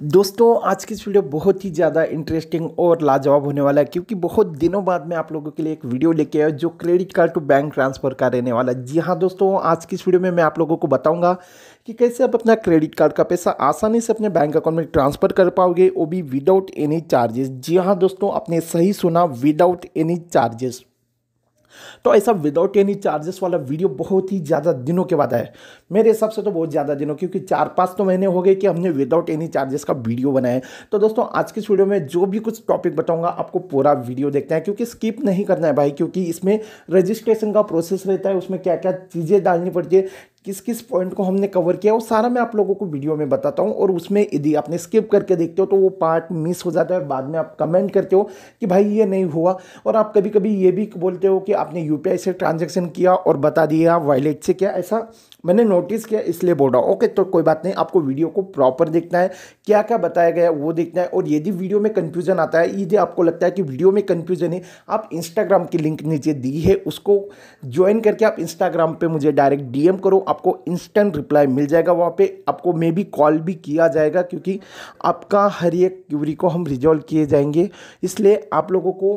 दोस्तों आज की इस वीडियो बहुत ही ज़्यादा इंटरेस्टिंग और लाजवाब होने वाला है क्योंकि बहुत दिनों बाद मैं आप लोगों के लिए एक वीडियो लेके आया जो credit card to bank transfer का रहने वाला है जी हाँ दोस्तों आज की इस वीडियो में मैं आप लोगों को बताऊंगा कि कैसे आप अपना क्रेडिट कार्ड का पैसा आसानी से अपने बैंक अकाउंट में ट्रांसफ़र कर पाओगे वो भी विदाउट एनी चार्जेस जी हाँ दोस्तों आपने सही सुना विदाउट एनी चार्जेस तो ऐसा विदाउट एनी चार्जेस वाला वीडियो बहुत ही ज़्यादा दिनों के बाद आया मेरे हिसाब से तो बहुत ज़्यादा दिनों क्योंकि चार पाँच तो महीने हो गए कि हमने विदाउट एनी चार्जेस का वीडियो बनाया तो दोस्तों आज की इस वीडियो में जो भी कुछ टॉपिक बताऊँगा आपको पूरा वीडियो देखना है क्योंकि स्किप नहीं करना है भाई क्योंकि इसमें रजिस्ट्रेशन का प्रोसेस रहता है उसमें क्या क्या चीज़ें डालनी पड़ती है किस किस पॉइंट को हमने कवर किया वो सारा मैं आप लोगों को वीडियो में बताता हूँ और उसमें यदि आपने स्किप करके देखते हो तो वो पार्ट मिस हो जाता है बाद में आप कमेंट करते हो कि भाई ये नहीं हुआ और आप कभी कभी ये भी बोलते हो कि आपने यू से ट्रांजेक्शन किया और बता दिया वॉलेट से क्या ऐसा मैंने नोटिस किया इसलिए बोल रहा हूँ ओके तो कोई बात नहीं आपको वीडियो को प्रॉपर देखना है क्या क्या बताया गया वो देखना है और यदि वीडियो में कन्फ्यूजन आता है यदि आपको लगता है कि वीडियो में कन्फ्यूजन है आप इंस्टाग्राम की लिंक नीचे दी है उसको ज्वाइन करके आप इंस्टाग्राम पर मुझे डायरेक्ट डी करो आपको इंस्टेंट रिप्लाई मिल जाएगा वहाँ पे आपको मे बी कॉल भी किया जाएगा क्योंकि आपका हर एक क्यूरी को हम रिजॉल्व किए जाएंगे इसलिए आप लोगों को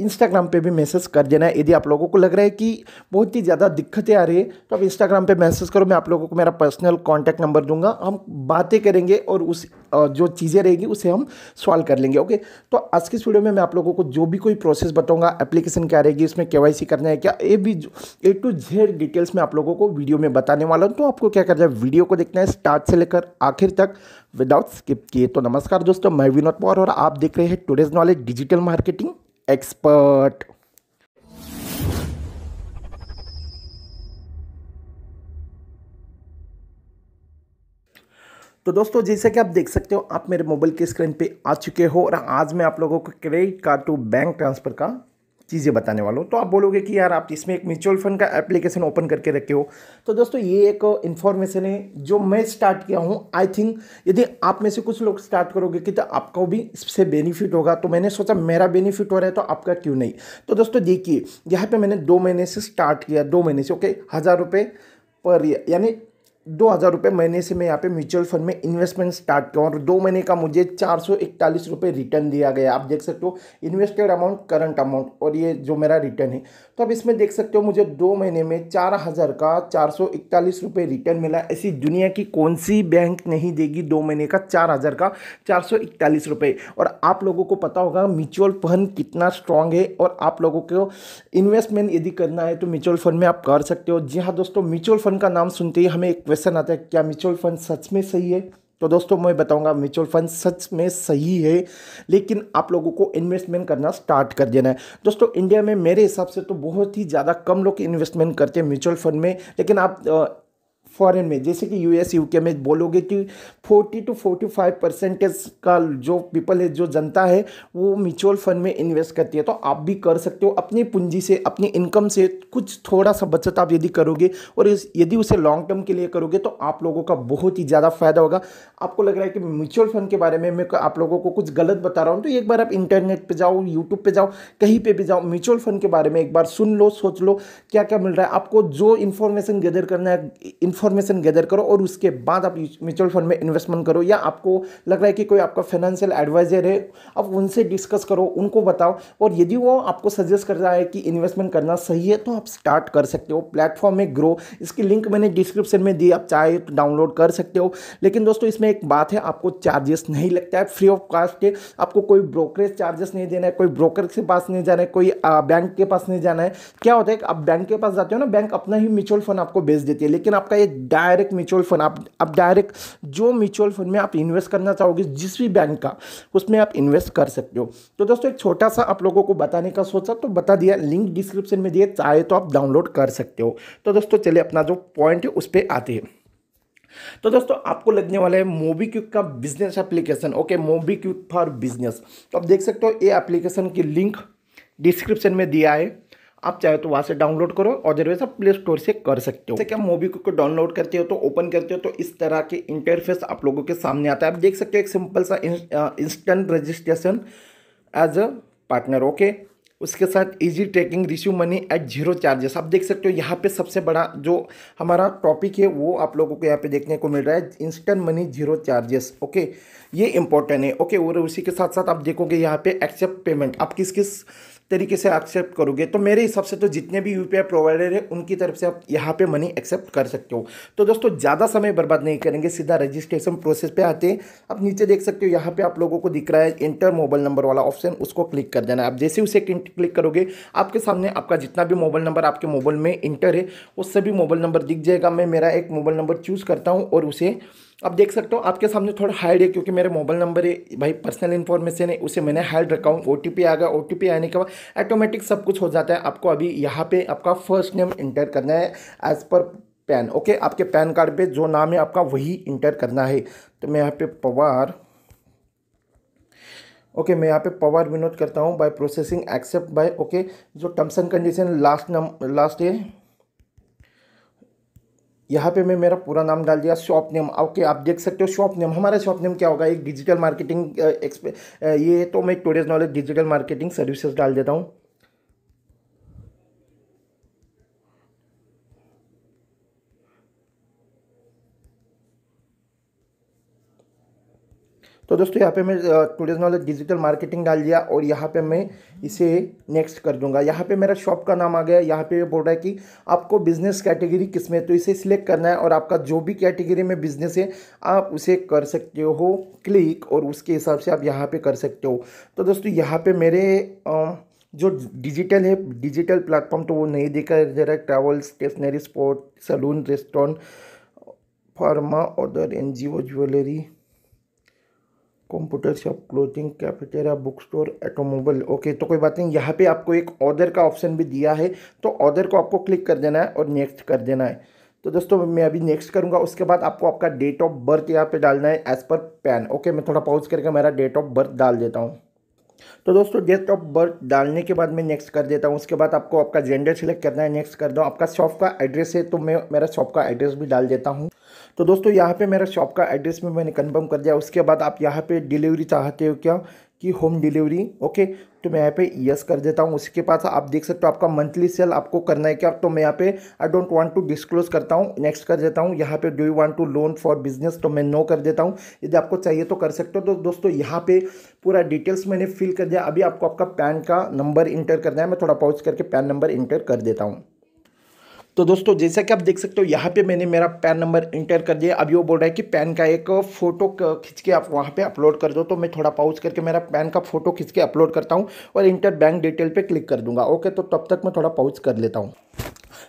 इंस्टाग्राम पे भी मैसेज कर देना है यदि आप लोगों को लग रहा है कि बहुत ही ज़्यादा दिक्कतें आ रही है तो आप इंस्टाग्राम पे मैसेज करो मैं आप लोगों को मेरा पर्सनल कांटेक्ट नंबर दूंगा हम बातें करेंगे और उस जो चीज़ें रहेगी उसे हम सॉल्व कर लेंगे ओके तो आज की स्टूडियो में मैं आप लोगों को जो भी कोई प्रोसेस बताऊँगा एप्लीकेशन क्या रहेगी उसमें के करना है क्या ए भी ए टू जेड डिटेल्स मैं आप लोगों को वीडियो में बताने वाला हूँ तो आपको क्या करना है वीडियो को देखना है स्टार्ट से लेकर आखिर तक विदाउट स्किप किए तो नमस्कार दोस्तों मैं विनोद पवार और आप देख रहे हैं today's knowledge digital marketing expert तो दोस्तों जैसे कि आप देख सकते हो आप मेरे मोबाइल की स्क्रीन पे आ चुके हो और आज मैं आप लोगों को credit card to bank transfer का चीज़ें बताने वाला हूँ तो आप बोलोगे कि यार आप इसमें एक म्यूचुअल फंड का एप्लीकेशन ओपन करके रखे हो तो दोस्तों ये एक इन्फॉर्मेशन है जो मैं स्टार्ट किया हूँ आई थिंक यदि आप में से कुछ लोग स्टार्ट करोगे कि तो आपको भी इससे बेनिफिट होगा तो मैंने सोचा मेरा बेनिफिट हो रहा है तो आपका क्यों नहीं तो दोस्तों देखिए यहाँ पर मैंने दो महीने से स्टार्ट किया दो महीने से ओके हज़ार रुपये पर यानी दो हज़ार रुपये महीने से मैं यहाँ पे म्यूचुअल फंड में इन्वेस्टमेंट स्टार्ट किया और दो महीने का मुझे चार सौ इकतालीस रुपये रिटर्न दिया गया आप देख सकते हो इन्वेस्टेड अमाउंट करंट अमाउंट और ये जो मेरा रिटर्न है तो अब इसमें देख सकते हो मुझे दो महीने में चार हज़ार का चार सौ इकतालीस रुपये रिटर्न मिला ऐसी दुनिया की कौन सी बैंक नहीं देगी दो महीने का चार हज़ार का चार सौ इकतालीस रुपये और आप लोगों को पता होगा म्यूचुअल फंड कितना स्ट्रांग है और आप लोगों को इन्वेस्टमेंट यदि करना है तो म्यूचुअल फंड में आप कर सकते हो जी हाँ दोस्तों म्यूचुअल फंड का नाम सुनते ही हमें एक क्वेश्चन आता है क्या म्यूचुअल फंड सच में सही है तो दोस्तों मैं बताऊंगा म्यूचुअल फंड सच में सही है लेकिन आप लोगों को इन्वेस्टमेंट करना स्टार्ट कर देना है दोस्तों इंडिया में मेरे हिसाब से तो बहुत ही ज़्यादा कम लोग इन्वेस्टमेंट करते हैं म्यूचुअल फंड में लेकिन आप फॉरेन में जैसे कि यूएस यूके में बोलोगे कि 40 टू 45 परसेंटेज का जो पीपल है जो जनता है वो म्यूचुअल फंड में इन्वेस्ट करती है तो आप भी कर सकते हो अपनी पूंजी से अपनी इनकम से कुछ थोड़ा सा बचत आप यदि करोगे और यदि उसे लॉन्ग टर्म के लिए करोगे तो आप लोगों का बहुत ही ज़्यादा फायदा होगा आपको लग रहा है कि म्यूचुअल फंड के बारे में मैं आप लोगों को कुछ गलत बता रहा हूँ तो एक बार आप इंटरनेट पर जाओ यूट्यूब पर जाओ कहीं पर भी जाओ म्यूचुअल फंड के बारे में एक बार सुन लो सोच लो क्या क्या मिल रहा है आपको जो इन्फॉर्मेशन गैदर करना है इन्फॉर्मेशन गैदर करो और उसके बाद आप म्यूचुअल फंड में इन्वेस्टमेंट करो या आपको लग रहा है कि कोई आपका फाइनेंशियल एडवाइजर है आप उनसे डिस्कस करो उनको बताओ और यदि वो आपको सजेस्ट कर रहा है कि इन्वेस्टमेंट करना सही है तो आप स्टार्ट कर सकते हो प्लेटफॉर्म में ग्रो इसकी लिंक मैंने डिस्क्रिप्शन में दी आप चाहे तो डाउनलोड कर सकते हो लेकिन दोस्तों इसमें एक बात है आपको चार्जेस नहीं लगता है फ्री ऑफ कास्ट है आपको कोई ब्रोकरेज चार्जेस नहीं देना है कोई ब्रोकर के पास नहीं जाना है कोई बैंक के पास नहीं जाना है क्या होता है आप बैंक के पास जाते हो ना बैंक अपना ही म्यूचुअल फंड आपको बेच देती है लेकिन आपका ये डायरेक्ट म्यूचुअल फंड आप आप डायरेक्ट जो म्यूचुअल फंड में आप इन्वेस्ट करना चाहोगे जिस भी बैंक का उसमें आप इन्वेस्ट कर सकते हो तो दोस्तों एक छोटा सा आप लोगों को बताने का सोचा तो बता दिया लिंक डिस्क्रिप्शन में दिए चाहे तो आप डाउनलोड कर सकते हो तो दोस्तों चलिए अपना जो पॉइंट है उस पर आते हैं तो दोस्तों आपको लगने वाला है मोबी मोबीक्विक का बिजनेस एप्लीकेशन ओके मोबी मोबीक्विक फॉर बिजनेस तो आप देख सकते हो ये एप्लीकेशन की लिंक डिस्क्रिप्शन में दिया है आप चाहे तो वहाँ से डाउनलोड करो अदरवाइज आप प्ले स्टोर से कर सकते हो जैसे कि आप मोबी को डाउनलोड करते हो तो ओपन करते हो तो इस तरह के इंटरफेस आप लोगों के सामने आता है आप देख सकते हो एक सिंपल सा instant registration as a partner okay उसके साथ easy tracking receive money at zero charges आप देख सकते हो यहाँ पे सबसे बड़ा जो हमारा टॉपिक है वो आप लोगों को यहाँ पे देखने को मिल रहा है instant money zero charges okay ये इंपॉर्टेंट है ओके और उसी के साथ साथ आप देखोगे यहाँ पे एक्सेप्ट पेमेंट आप किस किस तरीके से एक्सेप्ट करोगे तो मेरे हिसाब से तो जितने भी यू प्रोवाइडर है उनकी तरफ से आप यहाँ पर मनी एक्सेप्ट कर सकते हो तो दोस्तों ज़्यादा समय बर्बाद नहीं करेंगे सीधा रजिस्ट्रेशन प्रोसेस पर आते हैं आप नीचे देख सकते हो यहाँ पर आप लोगों को दिख रहा है इंटर मोबाइल नंबर वाला ऑप्शन उसको क्लिक कर देना आप जैसे उसे क्लिक करोगे आपके सामने आपका जितना भी मोबाइल नंबर आपके मोबाइल में इंटर है वो सभी मोबाइल नंबर दिख जाएगा मैं मेरा एक मोबाइल नंबर चूज़ करता हूँ और उसे अब देख सकते हो आपके सामने थोड़ा हाइड है क्योंकि मेरे मोबाइल नंबर है भाई पर्सनल इन्फॉर्मेशन है उसे मैंने हाइड रखा हूँ ओ आ गया ओ आने के बाद ऑटोमेटिक सब कुछ हो जाता है आपको अभी यहाँ पे आपका फर्स्ट नेम इंटर करना है एज़ पर पैन ओके आपके पैन कार्ड पे जो नाम है आपका वही इंटर करना है तो मैं यहाँ पे पवार ओके okay, मैं यहाँ पे पवार विनोद करता हूँ by processing accept by okay जो terms and condition last number last है यहाँ पे मैं मेरा पूरा नाम डाल दिया शॉप नेम ओके आप देख सकते हो शॉप नेम हमारा शॉप नेम क्या होगा एक डिजिटल मार्केटिंग एक्सपे ये तो मैं today's knowledge digital marketing services डाल देता हूँ तो दोस्तों यहाँ पे मैं टूडेज नॉलेज डिजिटल मार्केटिंग डाल दिया और यहाँ पे मैं इसे नेक्स्ट कर दूंगा यहाँ पे मेरा शॉप का नाम आ गया यहाँ पे बोल रहा है कि आपको बिजनेस कैटेगरी किस में तो इसे सिलेक्ट करना है और आपका जो भी कैटेगरी में बिजनेस है आप उसे कर सकते हो क्लिक और उसके हिसाब से आप यहाँ पर कर सकते हो तो दोस्तों यहाँ पर मेरे आ, जो डिजिटल है डिजिटल प्लेटफॉर्म तो वो नहीं देखा रहा है travel stationery sport salon restaurant pharma other N G O jewellery computer shop clothing cafeteria book store automobile okay तो कोई बात नहीं यहाँ पे आपको एक ऑर्डर का ऑप्शन भी दिया है तो ऑर्डर को आपको क्लिक कर देना है और नेक्स्ट कर देना है तो दोस्तों मैं अभी नेक्स्ट करूँगा उसके बाद आपको आपका डेट ऑफ बर्थ यहाँ पे डालना है एज़ पर पैन ओके मैं थोड़ा पॉज करके मेरा डेट ऑफ बर्थ डाल देता हूँ तो दोस्तों डेट ऑफ बर्थ डालने के बाद मैं नेक्स्ट कर देता हूँ उसके बाद आपको आपका जेंडर सेलेक्ट करना है नेक्स्ट कर दो आपका शॉप का एड्रेस है तो मैं मेरा शॉप का एड्रेस भी डाल देता हूँ तो दोस्तों यहाँ पे मेरा शॉप का एड्रेस में मैंने कंफर्म कर दिया उसके बाद आप यहाँ पे डिलीवरी चाहते हो क्या कि होम डिलीवरी ओके तो मैं यहाँ पे यस कर देता हूँ उसके पास आप देख सकते हो आपका मंथली सेल आपको करना है क्या तो मैं यहाँ पे I don't want to disclose करता हूँ नेक्स्ट कर देता हूँ यहाँ पे do you want to loan for business तो मैं नो कर देता हूँ यदि आपको चाहिए तो कर सकते हो तो दोस्तों यहाँ पे पूरा डिटेल्स मैंने फिल कर दिया अभी आपको आपका पैन का नंबर इंटर करना है मैं थोड़ा पॉज करके पैन नंबर इंटर कर देता हूँ तो दोस्तों जैसा कि आप देख सकते हो यहाँ पे मैंने मेरा पैन नंबर इंटर कर दिया अब ये बोल रहा है कि पैन का एक फ़ोटो खींच के आप वहाँ पे अपलोड कर दो तो मैं थोड़ा पाउज करके मेरा पैन का फ़ोटो खींच के अपलोड करता हूँ और इंटर बैंक डिटेल पे क्लिक कर दूंगा ओके तो तब तक मैं थोड़ा पाउज कर लेता हूँ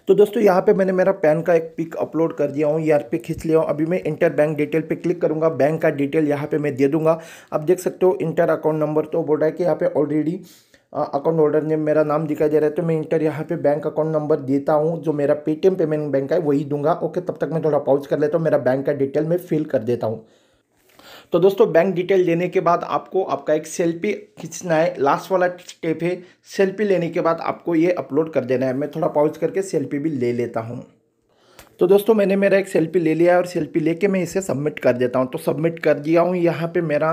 तो दोस्तों यहाँ पे मैंने मेरा पैन का एक पिक अपलोड कर दिया हूँ यार e पे खींच लिया हूँ अभी मैं इंटर बैंक डिटेल पे क्लिक करूँगा बैंक का डिटेल यहाँ पे मैं दे दूंगा आप देख सकते हो इंटर अकाउंट नंबर तो बोल रहा है कि यहाँ पे ऑलरेडी अकाउंट होल्डर नेम मेरा नाम दिखाई दे रहा है तो मैं इंटर यहाँ पे बैंक अकाउंट नंबर देता हूँ जो मेरा पेटीएम पेमेंट बैंक है वही दूंगा ओके तब तक मैं थोड़ा पॉज कर लेता हूँ मेरा बैंक का डिटेल मैं फिल कर देता हूँ तो दोस्तों बैंक डिटेल देने के बाद आपको आपका एक सेल्फी खींचना है लास्ट वाला स्टेप है सेल्फी लेने के बाद आपको ये अपलोड कर देना है मैं थोड़ा पॉज करके सेल्फी भी ले लेता हूँ तो दोस्तों मैंने मेरा एक सेल्फी ले लिया और सेल्फी लेके मैं इसे सबमिट कर देता हूँ तो सबमिट कर दिया हूँ यहाँ पे मेरा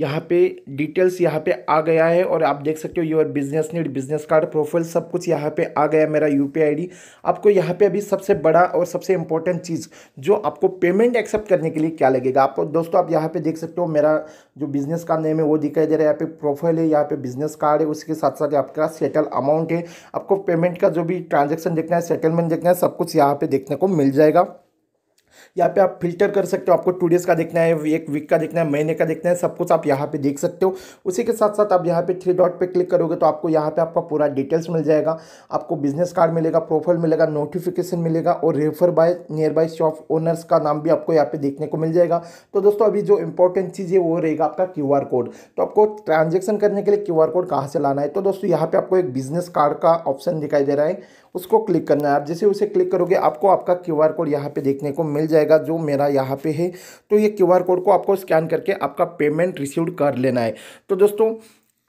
यहाँ पे डिटेल्स यहाँ पे आ गया है और आप देख सकते हो your business need business card profile सब कुछ यहाँ पे आ गया मेरा यू पी आपको यहाँ पे अभी सबसे बड़ा और सबसे इंपॉर्टेंट चीज़ जो आपको पेमेंट एक्सेप्ट करने के लिए क्या लगेगा आप दोस्तों आप यहाँ पे देख सकते हो मेरा जो बिजनेस का नेम है वो दिखाई दे रहा है यहाँ पे प्रोफाइल है यहाँ पे बिजनेस कार्ड है उसके साथ साथ आपका सेटल अमाउंट है आपको पेमेंट का जो भी ट्रांजेक्शन देखना है सेटलमेंट देखना है सब कुछ यहाँ पर देखने को मिल जाएगा यहाँ पे आप फिल्टर कर सकते हो आपको टू डेज़ का देखना है एक वीक का देखना है महीने का देखना है सब कुछ आप यहाँ पे देख सकते हो उसी के साथ साथ आप यहाँ पे थ्री डॉट पे क्लिक करोगे तो आपको यहाँ पे आपका पूरा डिटेल्स मिल जाएगा आपको बिजनेस कार्ड मिलेगा प्रोफाइल मिलेगा नोटिफिकेशन मिलेगा और refer by nearby shop owners का नाम भी आपको यहाँ पे देखने को मिल जाएगा तो दोस्तों अभी जो इंपॉर्टेंट चीज़ है वो रहेगा आपका क्यू कोड तो आपको ट्रांजेक्शन करने के लिए क्यू कोड कहाँ से लाना है तो दोस्तों यहाँ पर आपको एक बिजनेस कार्ड का ऑप्शन दिखाई दे रहा है उसको क्लिक करना है आप जैसे उसे क्लिक करोगे आपको आपका क्यू आर कोड यहाँ पे देखने को मिल जाएगा जो मेरा यहाँ पे है तो ये क्यू आर कोड को आपको स्कैन करके आपका पेमेंट रिसीव कर लेना है तो दोस्तों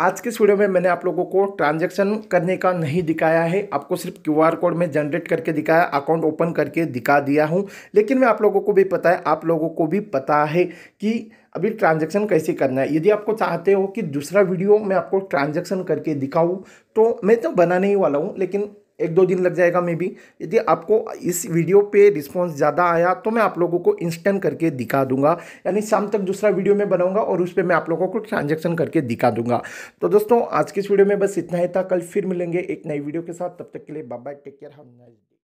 आज के इस वीडियो में मैंने आप लोगों को ट्रांजैक्शन करने का नहीं दिखाया है आपको सिर्फ क्यूआर कोड में जनरेट करके दिखाया अकाउंट ओपन करके दिखा दिया हूँ लेकिन मैं आप लोगों को भी पता है आप लोगों को भी पता है कि अभी ट्रांजैक्शन कैसे करना है यदि आपको चाहते हो कि दूसरा वीडियो मैं आपको ट्रांजेक्शन करके दिखाऊँ तो मैं तो बनाने ही वाला हूँ लेकिन एक दो दिन लग जाएगा मे बी यदि आपको इस वीडियो पे रिस्पॉन्स ज़्यादा आया तो मैं आप लोगों को इंस्टेंट करके दिखा दूंगा यानी शाम तक दूसरा वीडियो मैं बनाऊंगा और उस पर मैं आप लोगों को ट्रांजेक्शन करके दिखा दूंगा तो दोस्तों आज के इस वीडियो में बस इतना ही था कल फिर मिलेंगे एक नई वीडियो के साथ तब तक के लिए बाय टेक केयर हम नाइस